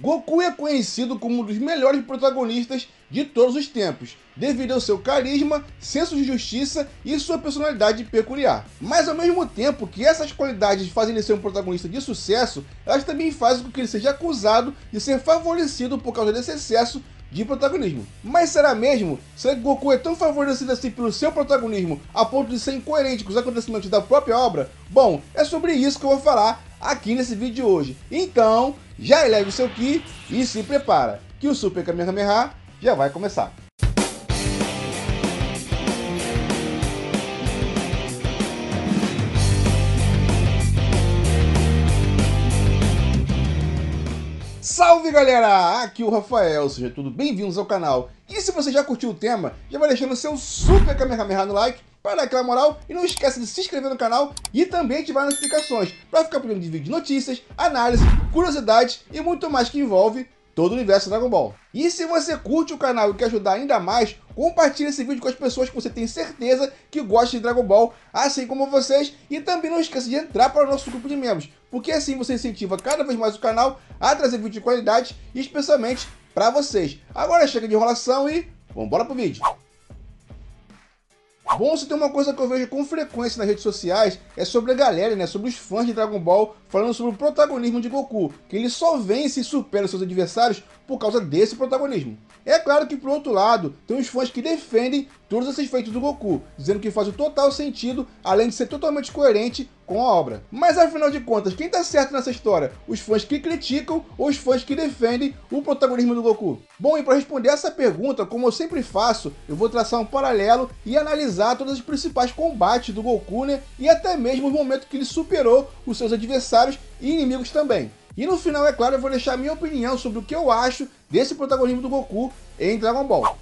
Goku é conhecido como um dos melhores protagonistas de todos os tempos, devido ao seu carisma, senso de justiça e sua personalidade peculiar. Mas ao mesmo tempo que essas qualidades fazem ele ser um protagonista de sucesso, elas também fazem com que ele seja acusado de ser favorecido por causa desse excesso de protagonismo. Mas será mesmo? Será que Goku é tão favorecido assim pelo seu protagonismo a ponto de ser incoerente com os acontecimentos da própria obra? Bom, é sobre isso que eu vou falar aqui nesse vídeo de hoje. Então, já eleve o seu Ki e se prepara, que o Super Kamehameha já vai começar. Salve galera! Aqui é o Rafael, seja tudo bem-vindos ao canal. E se você já curtiu o tema, já vai deixando seu super Kamehameha no like para dar aquela moral e não esqueça de se inscrever no canal e também ativar as notificações para ficar por dentro de vídeos de notícias, análise, curiosidades e muito mais que envolve todo o universo Dragon Ball. E se você curte o canal e quer ajudar ainda mais, compartilhe esse vídeo com as pessoas que você tem certeza que gostam de Dragon Ball, assim como vocês, e também não esqueça de entrar para o nosso grupo de membros, porque assim você incentiva cada vez mais o canal a trazer vídeo de qualidade, especialmente para vocês. Agora chega de enrolação e vamos embora pro vídeo. Bom, se tem uma coisa que eu vejo com frequência nas redes sociais é sobre a galera, né? Sobre os fãs de Dragon Ball falando sobre o protagonismo de Goku, que ele só vence e supera seus adversários por causa desse protagonismo. É claro que, por outro lado, tem os fãs que defendem todos esses feitos do Goku, dizendo que faz o total sentido, além de ser totalmente coerente com a obra. Mas afinal de contas, quem está certo nessa história? Os fãs que criticam ou os fãs que defendem o protagonismo do Goku? Bom, e para responder essa pergunta, como eu sempre faço, eu vou traçar um paralelo e analisar todos os principais combates do Goku, né? E até mesmo o momento que ele superou os seus adversários e inimigos também. E no final, é claro, eu vou deixar minha opinião sobre o que eu acho desse protagonismo do Goku em Dragon Ball.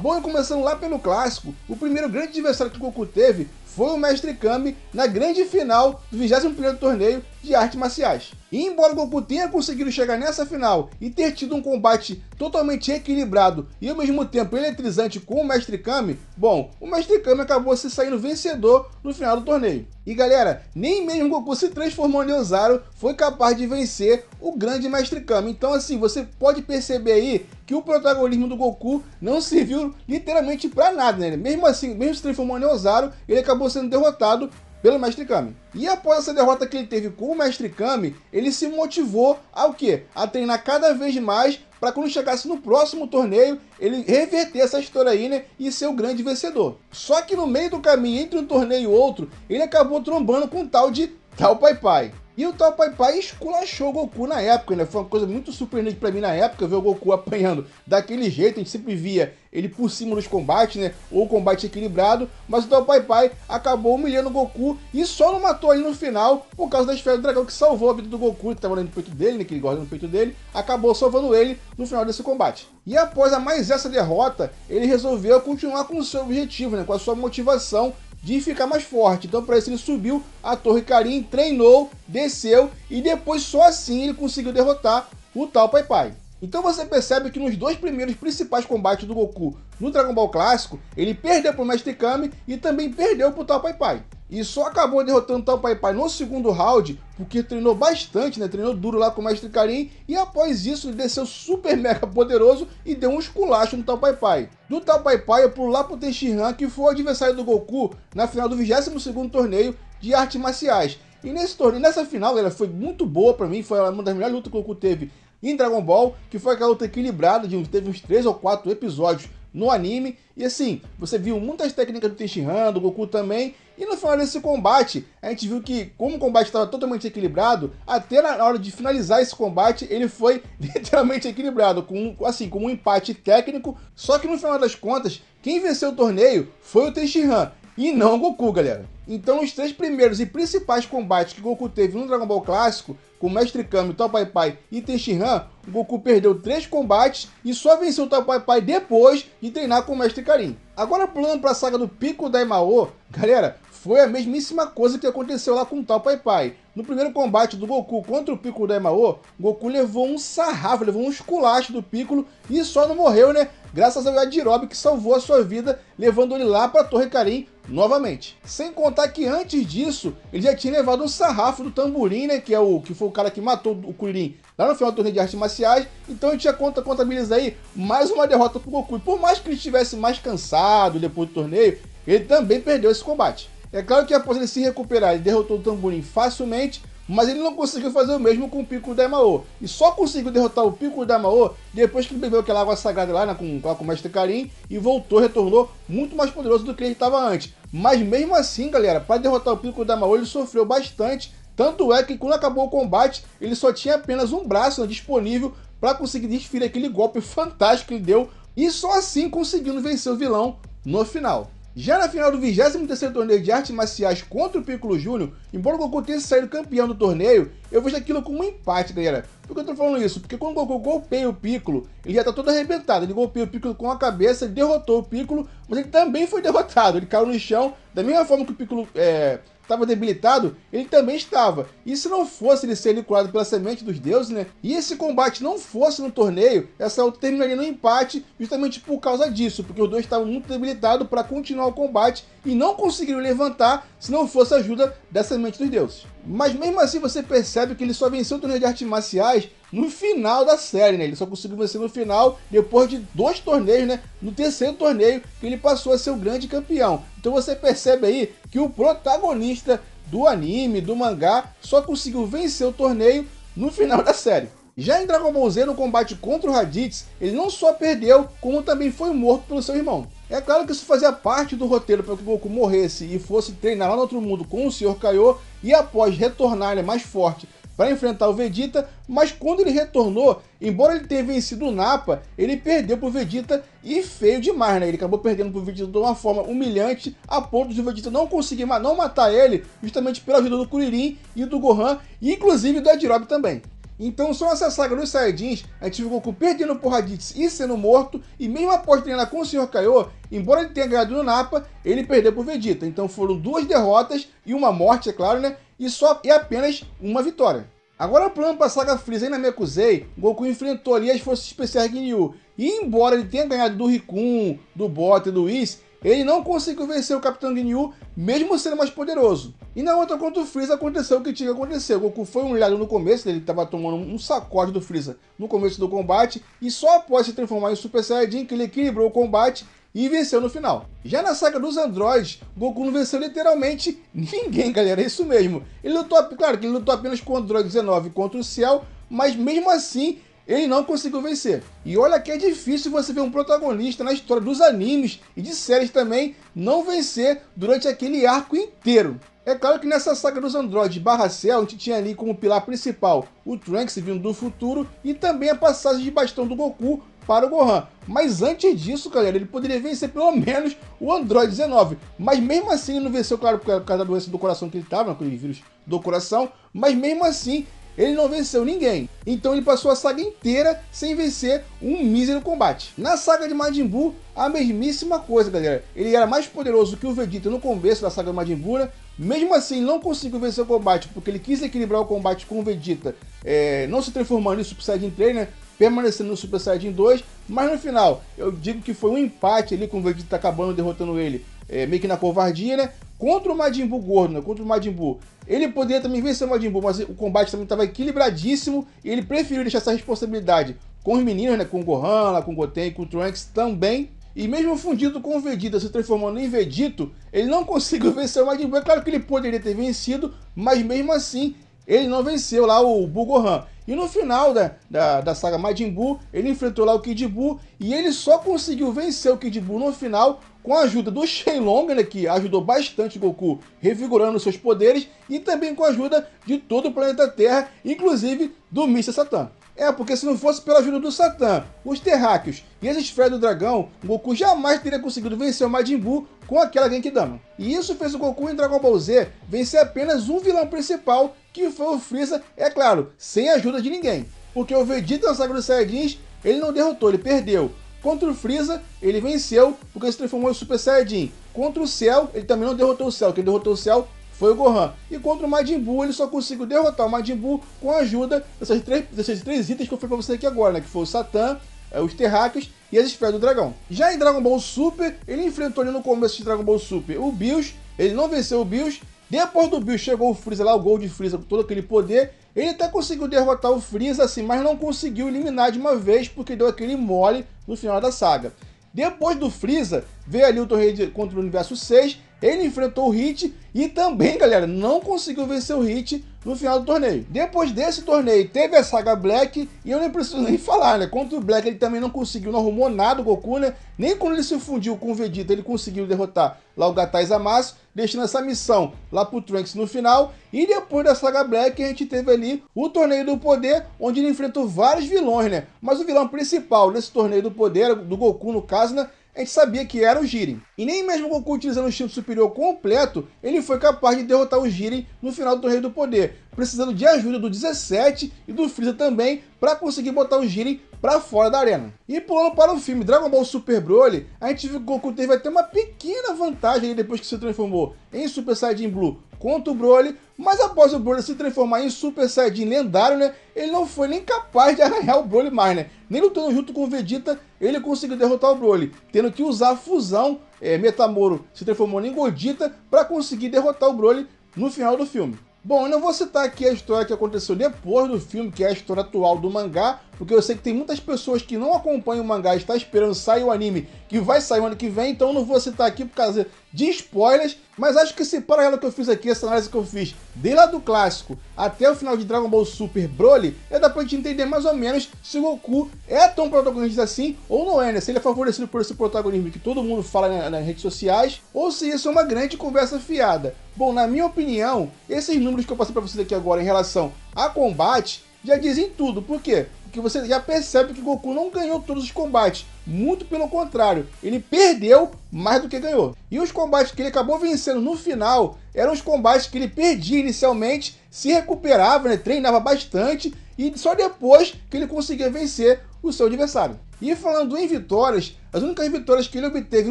Bom, e começando lá pelo clássico, o primeiro grande adversário que o Goku teve foi o Mestre Kami na grande final do 21º torneio de artes marciais. E embora o Goku tenha conseguido chegar nessa final e ter tido um combate totalmente equilibrado e ao mesmo tempo eletrizante com o Mestre Kami, bom, o Mestre Kami acabou se saindo vencedor no final do torneio. E galera, nem mesmo Goku se transformou em Ozaru foi capaz de vencer o grande Mestre Kami. Então assim, você pode perceber aí que o protagonismo do Goku não serviu literalmente para nada, né? Mesmo assim, mesmo se transformando em Ozaru, ele acabou sendo derrotado pelo Mestre Kami. E após essa derrota que ele teve com o Mestre Kami, ele se motivou ao quê? A treinar cada vez mais para quando chegasse no próximo torneio, ele reverter essa história aí, né, e ser o grande vencedor. Só que no meio do caminho, entre um torneio e outro, ele acabou trombando com um tal de Tal tá Pai Pai. E o tal Pai Pai esculachou o Goku na época, né? Foi uma coisa muito surpreendente para mim na época ver o Goku apanhando daquele jeito. A gente sempre via ele por cima nos combates, né? Ou combate equilibrado. Mas o tal Pai Pai acabou humilhando o Goku e só não matou ali no final por causa da esfera do dragão que salvou a vida do Goku, que tava olhando no peito dele, né? Que ele guarda no peito dele. Acabou salvando ele no final desse combate. E após a mais essa derrota, ele resolveu continuar com o seu objetivo, né? Com a sua motivação de ficar mais forte. Então, para isso, ele subiu a Torre Karim, treinou, desceu e depois só assim ele conseguiu derrotar o tal Pai Pai. Então você percebe que nos dois primeiros principais combates do Goku no Dragon Ball Clássico, ele perdeu para o Mestre Kami e também perdeu para o tal Pai Pai. E só acabou derrotando tal Pai Pai no segundo round, porque treinou bastante, né? Treinou duro lá com o Mestre Karim. E após isso, ele desceu super mega poderoso e deu um esculacho no tal Pai Pai. Do tal Pai Pai, eu pulo lá pro Tenshinhan, que foi o adversário do Goku na final do 22º torneio de artes marciais. E nesse torneio, nessa final, ela foi muito boa para mim. Foi uma das melhores lutas que o Goku teve em Dragon Ball, que foi aquela luta equilibrada, de teve uns 3 ou 4 episódios no anime. E assim, você viu muitas técnicas do Tenshinhan, do Goku também, e no final desse combate, a gente viu que, como o combate estava totalmente equilibrado, até na hora de finalizar esse combate, ele foi literalmente equilibrado, com assim, com um empate técnico. Só que no final das contas, quem venceu o torneio foi o Tenshinhan, e não Goku, galera. Então, os três primeiros e principais combates que Goku teve no Dragon Ball Clássico, com Mestre Kami, Pai Pai e Tenshinhan, Goku perdeu três combates e só venceu o Pai Pai depois de treinar com o Mestre Karin. Agora, pulando para a saga do Pico Imao, galera, foi a mesmíssima coisa que aconteceu lá com o tal Pai Pai. No primeiro combate do Goku contra o Piccolo da Emaô, Goku levou um sarrafo, levou um esculacho do Piccolo e só não morreu, né? Graças ao Yajirobe que salvou a sua vida, levando ele lá para Torre Karim novamente. Sem contar que antes disso, ele já tinha levado um sarrafo do Tamburim, né? Que, é o, que foi o cara que matou o Kuririn lá no final do torneio de artes marciais. Então a gente já conta, contabiliza aí mais uma derrota pro Goku. E por mais que ele estivesse mais cansado depois do torneio, ele também perdeu esse combate. É claro que após ele se recuperar, ele derrotou o Tamburim facilmente, mas ele não conseguiu fazer o mesmo com o Pico da Imaô. E só conseguiu derrotar o Pico da Imaô depois que bebeu aquela água sagrada lá, né, com, com o Mestre Karim e voltou, retornou muito mais poderoso do que ele estava antes. Mas mesmo assim, galera, para derrotar o Pico da Imaô, ele sofreu bastante. Tanto é que quando acabou o combate, ele só tinha apenas um braço né, disponível para conseguir desferir aquele golpe fantástico que ele deu e só assim conseguindo vencer o vilão no final. Já na final do 23º torneio de artes marciais contra o Piccolo Júnior, embora o Goku tenha saído campeão do torneio, eu vejo aquilo como um empate, galera. Por que eu tô falando isso? Porque quando o Goku golpeia o Piccolo, ele já tá todo arrebentado. Ele golpeou o Piccolo com a cabeça, ele derrotou o Piccolo, mas ele também foi derrotado. Ele caiu no chão, da mesma forma que o Piccolo é, estava debilitado, ele também estava. E se não fosse ele ser ele pela semente dos deuses, né? E esse combate não fosse no torneio, essa luta terminaria no empate, justamente por causa disso, porque os dois estavam muito debilitados para continuar o combate e não conseguiram levantar se não fosse a ajuda da semente dos deuses. Mas mesmo assim você percebe que ele só venceu o torneio de artes marciais no final da série, né? Ele só conseguiu vencer no final, depois de dois torneios, né? No terceiro torneio, que ele passou a ser o grande campeão. Então você percebe aí que o protagonista do anime, do mangá, só conseguiu vencer o torneio no final da série. Já em Dragon Ball Z, no combate contra o Raditz, ele não só perdeu, como também foi morto pelo seu irmão. É claro que isso fazia parte do roteiro para que o Goku morresse e fosse treinar lá no outro mundo com o Sr. Kaiô, e após retornar ele mais forte para enfrentar o Vegeta, mas quando ele retornou, embora ele tenha vencido o Napa, ele perdeu pro Vegeta e feio demais, né? Ele acabou perdendo pro Vegeta de uma forma humilhante, a ponto de o Vegeta não conseguir não matar ele, justamente pela ajuda do Kuririn e do Gohan, e inclusive do Adirob também. Então, só nessa saga dos Saiyajins, a gente viu Goku perdendo Raditz, e sendo morto, e mesmo após treinar com o Sr. Kaiô, embora ele tenha ganhado no Napa, ele perdeu pro Vegeta. Então foram duas derrotas e uma morte, é claro, né? E só e apenas uma vitória. Agora plano para a saga Freeza e Namekusei, Goku enfrentou ali as forças especiais Ginyu. E embora ele tenha ganhado do Rikun, do Bot e do Whis, ele não conseguiu vencer o Capitão Ginyu, mesmo sendo mais poderoso. E na outra contra o Freeza aconteceu o que tinha que acontecer. O Goku foi humilhado no começo, ele estava tomando um sacode do Freeza no começo do combate, e só após se transformar em Super Saiyajin que ele equilibrou o combate e venceu no final. Já na saga dos androides, Goku não venceu literalmente ninguém, galera, é isso mesmo. Ele lutou, claro que ele lutou apenas com o Android 19 contra o Cell, mas mesmo assim ele não conseguiu vencer. E olha que é difícil você ver um protagonista na história dos animes e de séries também não vencer durante aquele arco inteiro. É claro que nessa saga dos androides barra Cell, a gente tinha ali como pilar principal o Trunks vindo do futuro e também a passagem de bastão do Goku para o Gohan. Mas antes disso, galera, ele poderia vencer pelo menos o Android 19. Mas mesmo assim ele não venceu, claro, por causa da doença do coração que ele estava, né, aquele vírus do coração. Mas mesmo assim ele não venceu ninguém, então ele passou a saga inteira sem vencer um mísero combate. Na saga de Majin Buu, a mesmíssima coisa, galera. Ele era mais poderoso que o Vegeta no começo da saga de Majin Buu, né? Mesmo assim, não conseguiu vencer o combate, porque ele quis equilibrar o combate com o Vegeta, é, não se transformando em Super Saiyajin 3, né? permanecendo no Super Saiyajin 2, mas no final, eu digo que foi um empate ali com o Vegeta acabando derrotando ele é, meio que na covardia, né? Contra o Majin Buu gordo, né? Contra o Majin Buu. Ele poderia também vencer o Majin Buu, mas o combate também estava equilibradíssimo e ele preferiu deixar essa responsabilidade com os meninos, né? Com o Gohan, com o Goten, com o Trunks também. E mesmo fundido com o Vegeta, se transformando em Vegito, ele não conseguiu vencer o Majin Buu. É claro que ele poderia ter vencido, mas mesmo assim, ele não venceu lá o Gohan. E no final da, da, da, saga Majin Buu, ele enfrentou lá o Kid Buu e ele só conseguiu vencer o Kid Buu no final com a ajuda do Shenlong, né, que ajudou bastante Goku revigorando seus poderes, e também com a ajuda de todo o planeta Terra, inclusive do Mr. Satan. É, porque se não fosse pela ajuda do Satan os terráqueos e as esferas do dragão, Goku jamais teria conseguido vencer o Majin Buu com aquela Genkidama. E isso fez o Goku em Dragon Ball Z vencer apenas um vilão principal, que foi o Freeza, é claro, sem a ajuda de ninguém. Porque o Vegeta na Saga dos Saiyajins, ele não derrotou, ele perdeu. Contra o Freeza, ele venceu porque se transformou em Super Saiyajin. Contra o Cell, ele também não derrotou o Cell. Quem derrotou o Cell foi o Gohan. E contra o Majin Buu, ele só conseguiu derrotar o Majin Buu com a ajuda desses três, desses três itens que eu falei pra você aqui agora, né? Que foi o Satã, é, os Terráqueos e as Esferas do Dragão. Já em Dragon Ball Super, ele enfrentou ali no começo de Dragon Ball Super o Bills, ele não venceu o Bills, depois do Bills chegou o Freeza lá, o Gold Freeza com todo aquele poder, ele até conseguiu derrotar o Freeza assim, mas não conseguiu eliminar de uma vez porque deu aquele mole no final da saga. Depois do Freeza, veio ali o torneio contra o Universo 6 ele enfrentou o Hit e também, galera, não conseguiu vencer o Hit no final do torneio. Depois desse torneio, teve a saga Black e eu nem preciso nem falar, né? Contra o Black ele também não conseguiu, não arrumou nada o Goku, né? Nem quando ele se fundiu com o Vegeta, ele conseguiu derrotar lá o Gatai Amasso, deixando essa missão lá pro Trunks no final. E depois da saga Black, a gente teve ali o Torneio do Poder, onde ele enfrentou vários vilões, né? Mas o vilão principal desse Torneio do Poder, do Goku no caso, né? a gente sabia que era o Jiren. E nem mesmo Goku utilizando o instinto superior completo, ele foi capaz de derrotar o Jiren no final do Torneio do Poder, precisando de ajuda do 17 e do Freeza também para conseguir botar o Jiren para fora da arena. E pulando para o filme Dragon Ball Super Broly, a gente viu que Goku teve até uma pequena vantagem depois que se transformou em Super Saiyajin Blue contra o Broly, mas após o Broly se transformar em Super Saiyajin lendário, né, ele não foi nem capaz de arranhar o Broly mais, né? Nem lutando junto com o Vegeta, ele conseguiu derrotar o Broly, tendo que usar a fusão, é, Metamoro se transformando em Godita, para conseguir derrotar o Broly no final do filme. Bom, eu não vou citar aqui a história que aconteceu depois do filme, que é a história atual do mangá, porque eu sei que tem muitas pessoas que não acompanham o mangá e está esperando sair o anime, que vai sair o ano que vem, então não vou citar aqui por causa de spoilers, mas acho que esse paralelo que eu fiz aqui, essa análise que eu fiz, desde lá do clássico até o final de Dragon Ball Super Broly, é dá pra gente entender mais ou menos se o Goku é tão protagonista assim ou não é, né? Se ele é favorecido por esse protagonismo que todo mundo fala na, nas redes sociais, ou se isso é uma grande conversa fiada. Bom, na minha opinião, esses números que eu passei para vocês aqui agora em relação a combate já dizem tudo, por quê? que você já percebe que Goku não ganhou todos os combates. Muito pelo contrário, ele perdeu mais do que ganhou. E os combates que ele acabou vencendo no final eram os combates que ele perdia inicialmente, se recuperava, né, treinava bastante e só depois que ele conseguia vencer o seu adversário. E falando em vitórias, as únicas vitórias que ele obteve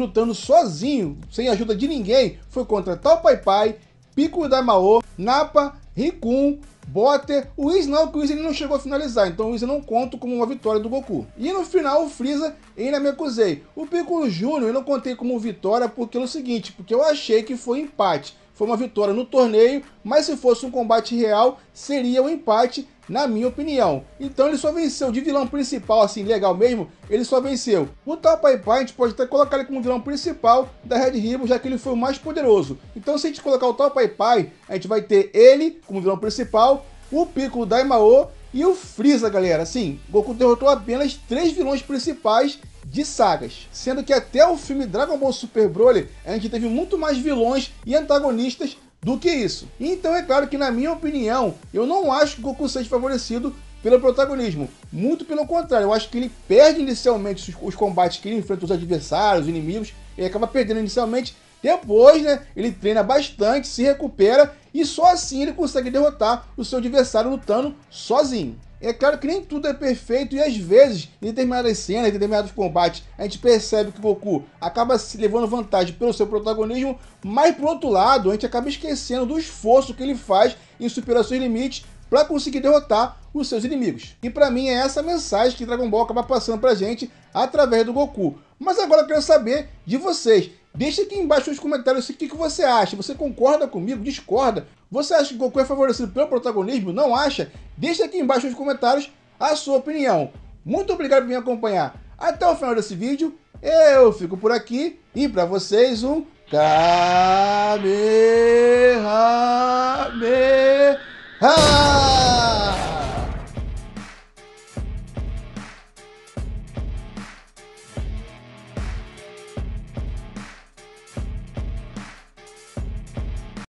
lutando sozinho, sem ajuda de ninguém, foi contra Tal Pai Pai, Pico Daimao, Napa, Rikun, Botter. O Whis não, porque o Easy não chegou a finalizar, então o eu não conta como uma vitória do Goku. E no final o Freeza ainda me acusei. O Piccolo Júnior eu não contei como vitória porque é o seguinte, porque eu achei que foi empate. Foi uma vitória no torneio, mas se fosse um combate real, seria um empate na minha opinião. Então ele só venceu de vilão principal, assim, legal mesmo, ele só venceu. O tal Pai a gente pode até colocar ele como vilão principal da Red Ribbon, já que ele foi o mais poderoso. Então se a gente colocar o tal Pai a gente vai ter ele como vilão principal, o Piccolo Daimao e o Freeza, galera. Assim, Goku derrotou apenas três vilões principais de sagas, sendo que até o filme Dragon Ball Super Broly a gente teve muito mais vilões e antagonistas do que isso. Então é claro que, na minha opinião, eu não acho que o Goku seja favorecido pelo protagonismo. Muito pelo contrário, eu acho que ele perde inicialmente os, os combates que ele enfrenta os adversários, os inimigos, ele acaba perdendo inicialmente. Depois, né, ele treina bastante, se recupera e só assim ele consegue derrotar o seu adversário lutando sozinho. É claro que nem tudo é perfeito e às vezes, em determinadas cenas, em determinados combates, a gente percebe que o Goku acaba se levando vantagem pelo seu protagonismo, mas por outro lado, a gente acaba esquecendo do esforço que ele faz em superar seus limites para conseguir derrotar os seus inimigos. E para mim é essa mensagem que Dragon Ball acaba passando pra gente através do Goku. Mas agora eu quero saber de vocês. Deixa aqui embaixo nos comentários o que, que você acha. Você concorda comigo? Discorda? Você acha que Goku é favorecido pelo protagonismo? Não acha? Deixe aqui embaixo nos comentários a sua opinião. Muito obrigado por me acompanhar até o final desse vídeo. Eu fico por aqui e para vocês um Kamehameha!